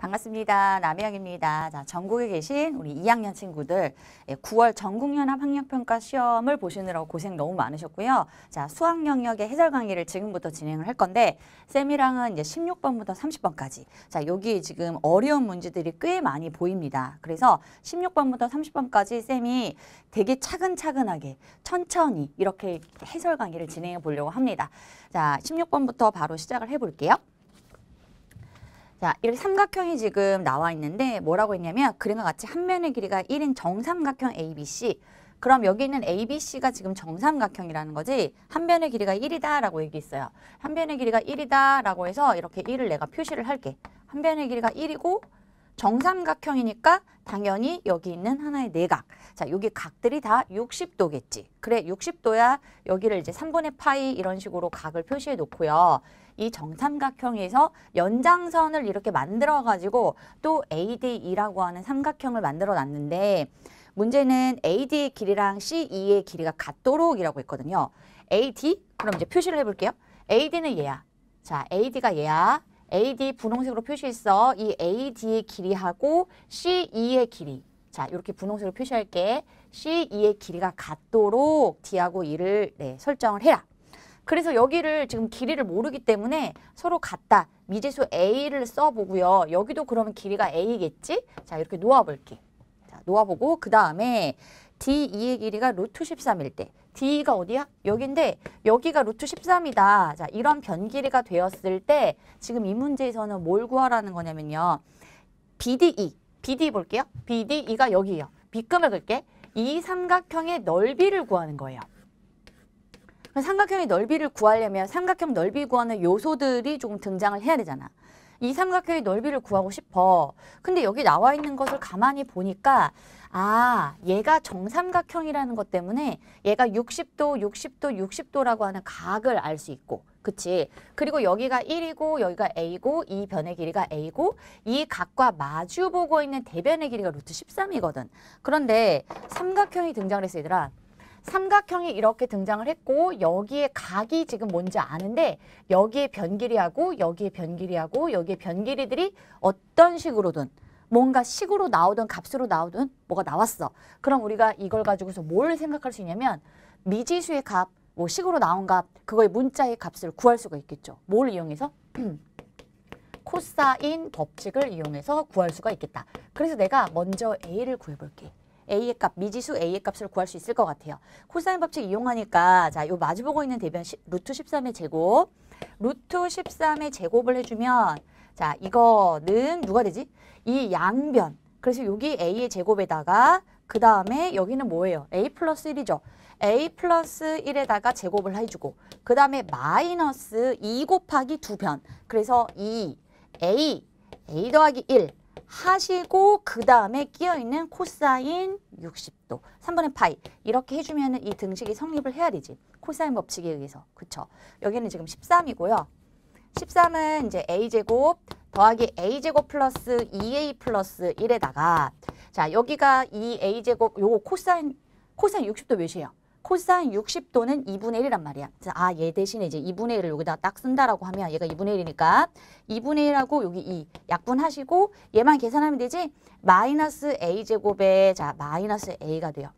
반갑습니다. 남혜영입니다. 자, 전국에 계신 우리 2학년 친구들 9월 예, 전국연합 학력평가 시험을 보시느라고 고생 너무 많으셨고요. 자, 수학 영역의 해설 강의를 지금부터 진행을 할 건데 쌤이랑은 이제 16번부터 30번까지 자, 여기 지금 어려운 문제들이 꽤 많이 보입니다. 그래서 16번부터 30번까지 쌤이 되게 차근차근하게 천천히 이렇게 해설 강의를 진행해 보려고 합니다. 자, 16번부터 바로 시작을 해 볼게요. 자, 이렇게 삼각형이 지금 나와 있는데 뭐라고 했냐면 그림과 같이 한 면의 길이가 1인 정삼각형 ABC. 그럼 여기 있는 ABC가 지금 정삼각형이라는 거지 한면의 길이가 1이다라고 얘기했어요. 한면의 길이가 1이다라고 해서 이렇게 1을 내가 표시를 할게. 한면의 길이가 1이고 정삼각형이니까 당연히 여기 있는 하나의 내각. 자, 여기 각들이 다 60도겠지. 그래, 60도야 여기를 이제 3분의 파이 이런 식으로 각을 표시해 놓고요. 이 정삼각형에서 연장선을 이렇게 만들어가지고 또 ADE라고 하는 삼각형을 만들어 놨는데 문제는 AD의 길이랑 CE의 길이가 같도록이라고 했거든요. AD? 그럼 이제 표시를 해볼게요. AD는 얘야. 자, AD가 얘야. AD 분홍색으로 표시했어. 이 AD의 길이하고 CE의 길이. 자, 이렇게 분홍색으로 표시할게. CE의 길이가 같도록 D하고 E를 네, 설정을 해라. 그래서 여기를 지금 길이를 모르기 때문에 서로 같다. 미지수 A를 써보고요. 여기도 그러면 길이가 A겠지? 자, 이렇게 놓아볼게. 자, 놓아보고 그 다음에 D2의 길이가 루트 13일 때 D가 어디야? 여기인데 여기가 루트 13이다. 자, 이런 변길이가 되었을 때 지금 이 문제에서는 뭘 구하라는 거냐면요. BDE, BD 볼게요. BDE가 여기예요. B금을 그게이 삼각형의 넓이를 구하는 거예요. 삼각형의 넓이를 구하려면 삼각형 넓이 구하는 요소들이 조금 등장을 해야 되잖아. 이 삼각형의 넓이를 구하고 싶어. 근데 여기 나와 있는 것을 가만히 보니까 아, 얘가 정삼각형이라는 것 때문에 얘가 60도, 60도, 60도라고 하는 각을 알 수 있고 그치? 그리고 여기가 1이고 여기가 A고 이 변의 길이가 A고 이 각과 마주보고 있는 대변의 길이가 루트 13이거든. 그런데 삼각형이 등장을 했어 얘들아. 삼각형이 이렇게 등장을 했고 여기에 각이 지금 뭔지 아는데 여기에 변기리하고 여기에 변기리하고 여기에 변기리들이 어떤 식으로든 뭔가 식으로 나오든 값으로 나오든 뭐가 나왔어. 그럼 우리가 이걸 가지고서 뭘 생각할 수 있냐면 미지수의 값, 뭐 식으로 나온 값, 그거의 문자의 값을 구할 수가 있겠죠. 뭘 이용해서? 코사인 법칙을 이용해서 구할 수가 있겠다. 그래서 내가 먼저 A를 구해볼게. A의 값, 미지수 A의 값을 구할 수 있을 것 같아요. 코사인 법칙 이용하니까 자, 요 마주보고 있는 대변 시, 루트 13의 제곱 루트 13의 제곱을 해주면 자, 이거는 누가 되지? 이 양변. 그래서 여기 A의 제곱에다가 그 다음에 여기는 뭐예요? A 플러스 1이죠. A 플러스 1에다가 제곱을 해주고 그 다음에 마이너스 2 곱하기 2변 그래서 2, A, A 더하기 1 하시고 그 다음에 끼어있는 코사인 60도 3분의 파이 이렇게 해주면 이 등식이 성립을 해야 되지 코사인 법칙에 의해서 그쵸 여기는 지금 13이고요 13은 이제 a제곱 더하기 a제곱 플러스 2a 플러스 1에다가 자 여기가 2a제곱 요거 코사인 코사인 60도 몇이에요? 코사인 60도는 2분의 1이란 말이야. 아, 얘 대신에 이제 2분의 1을 여기다 딱 쓴다라고 하면 얘가 2분의 1이니까 2분의 1하고 여기 2 약분하시고 얘만 계산하면 되지? 마이너스 a제곱에 자 마이너스 a가 돼요.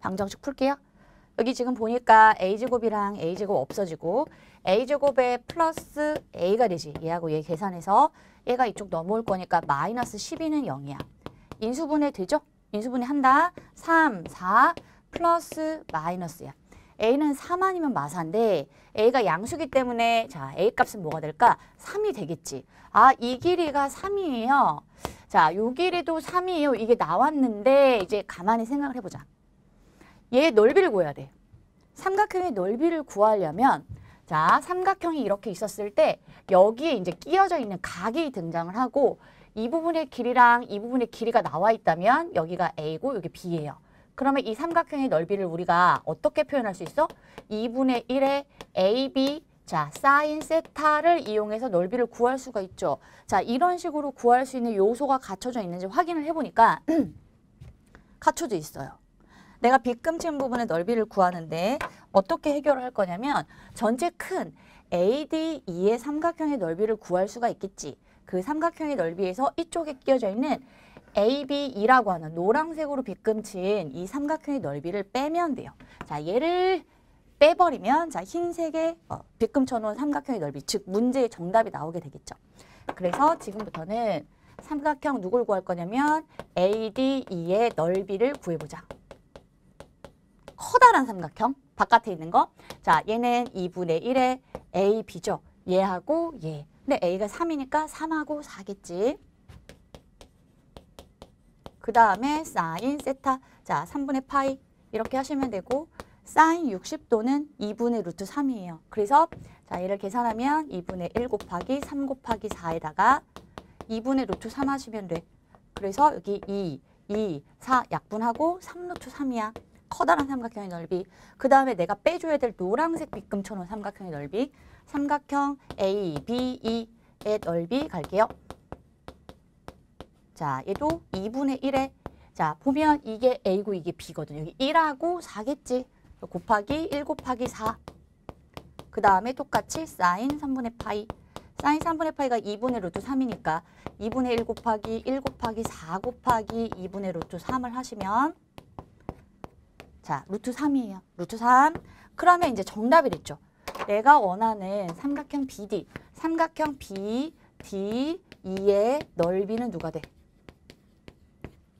방정식 풀게요. 여기 지금 보니까 a제곱이랑 a제곱 없어지고 a제곱에 플러스 a가 되지. 얘하고 얘 계산해서 얘가 이쪽 넘어올 거니까 마이너스 12는 0이야. 인수분해 되죠? 인수분해 한다. 3, 4, 플러스 마이너스야. A는 4만이면 마사인데 A가 양수기 때문에 자 A 값은 뭐가 될까? 3이 되겠지. 아, 이 길이가 3이에요. 자, 요 길이도 3이에요. 이게 나왔는데 이제 가만히 생각을 해보자. 얘 넓이를 구해야 돼. 삼각형의 넓이를 구하려면 자, 삼각형이 이렇게 있었을 때 여기에 이제 끼어져 있는 각이 등장을 하고 이 부분의 길이랑 이 부분의 길이가 나와 있다면 여기가 A고 여기 B예요. 그러면 이 삼각형의 넓이를 우리가 어떻게 표현할 수 있어? 2분의 1의 AB 자, 사인 세타를 이용해서 넓이를 구할 수가 있죠. 자, 이런 식으로 구할 수 있는 요소가 갖춰져 있는지 확인을 해보니까 갖춰져 있어요. 내가 빗금친 부분의 넓이를 구하는데 어떻게 해결을 할 거냐면 전체 큰 ADE의 삼각형의 넓이를 구할 수가 있겠지. 그 삼각형의 넓이에서 이쪽에 끼어져 있는 AB이라고 하는 노란색으로 빗금친 이 삼각형의 넓이를 빼면 돼요. 자, 얘를 빼버리면 자흰색에 어, 빗금쳐 놓은 삼각형의 넓이, 즉 문제의 정답이 나오게 되겠죠. 그래서 지금부터는 삼각형 누굴 구할 거냐면 ADE의 넓이를 구해보자. 커다란 삼각형, 바깥에 있는 거. 자, 얘는 2분의 1의 AB죠. 얘하고 얘. 근데 A가 3이니까 3하고 4겠지. 그 다음에 사인 세타 자 3분의 파이 이렇게 하시면 되고 사인 60도는 2분의 루트 3이에요. 그래서 자 얘를 계산하면 2분의 1 곱하기 3 곱하기 4에다가 2분의 루트 3 하시면 돼. 그래서 여기 2, 2, 4 약분하고 3루트 3이야. 커다란 삼각형의 넓이. 그 다음에 내가 빼줘야 될 노란색 빗금 쳐놓은 삼각형의 넓이. 삼각형 ABE의 넓이 갈게요. 자, 얘도 2분의 1에 자, 보면 이게 A고 이게 B거든요. 여기 1하고 4겠지. 곱하기 1 곱하기 4. 그 다음에 똑같이 사인 3분의 파이. 사인 3분의 파이가 2분의 루트 3이니까 2분의 1 곱하기 1 곱하기 4 곱하기 2분의 루트 3을 하시면 자, 루트 3이에요. 루트 3. 그러면 이제 정답이 됐죠. 내가 원하는 삼각형 BD, 삼각형 BD의 넓이는 누가 돼?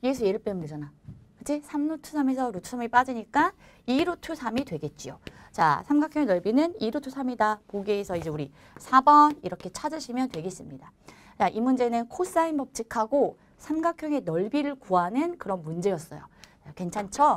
2에서 얘를 빼면 되잖아. 그치? 3 루트 3에서 루트 3이 빠지니까 2 루트 3이 되겠지요. 자, 삼각형의 넓이는 2 루트 3이다. 보기에서 이제 우리 4번 이렇게 찾으시면 되겠습니다. 자, 이 문제는 코사인 법칙하고 삼각형의 넓이를 구하는 그런 문제였어요. 괜찮죠?